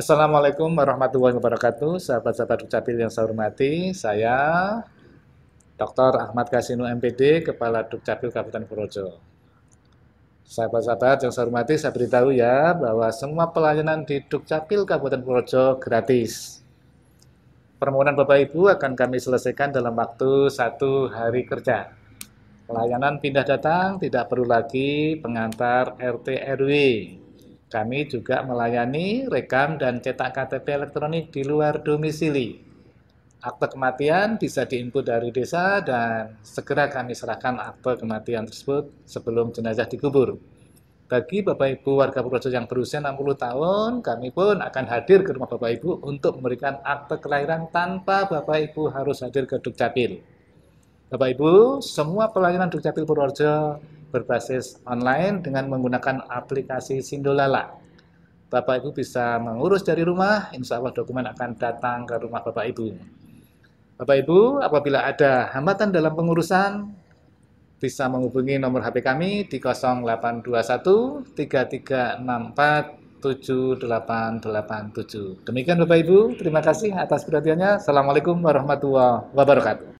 Assalamualaikum warahmatullahi wabarakatuh, sahabat-sahabat Dukcapil yang saya hormati. Saya Dr. Ahmad Kasino MPD, Kepala Dukcapil Kabupaten Purworejo. Sahabat-sahabat yang saya hormati, saya beritahu ya bahwa semua pelayanan di Dukcapil Kabupaten Purworejo gratis. Permohonan Bapak Ibu akan kami selesaikan dalam waktu satu hari kerja. Pelayanan pindah datang tidak perlu lagi pengantar RT RW kami juga melayani rekam dan cetak KTP elektronik di luar domisili. Akte kematian bisa diinput dari desa dan segera kami serahkan akte kematian tersebut sebelum jenazah dikubur. Bagi Bapak Ibu warga Purworejo yang berusia 60 tahun, kami pun akan hadir ke rumah Bapak Ibu untuk memberikan akte kelahiran tanpa Bapak Ibu harus hadir ke Dukcapil. Bapak Ibu, semua pelayanan Dukcapil Purworejo berbasis online dengan menggunakan aplikasi Sindolala. Bapak Ibu bisa mengurus dari rumah, insya Allah dokumen akan datang ke rumah Bapak Ibu. Bapak Ibu, apabila ada hambatan dalam pengurusan, bisa menghubungi nomor HP kami di 0821 3364 7887. Demikian Bapak Ibu, terima kasih atas perhatiannya. Assalamualaikum warahmatullahi wabarakatuh.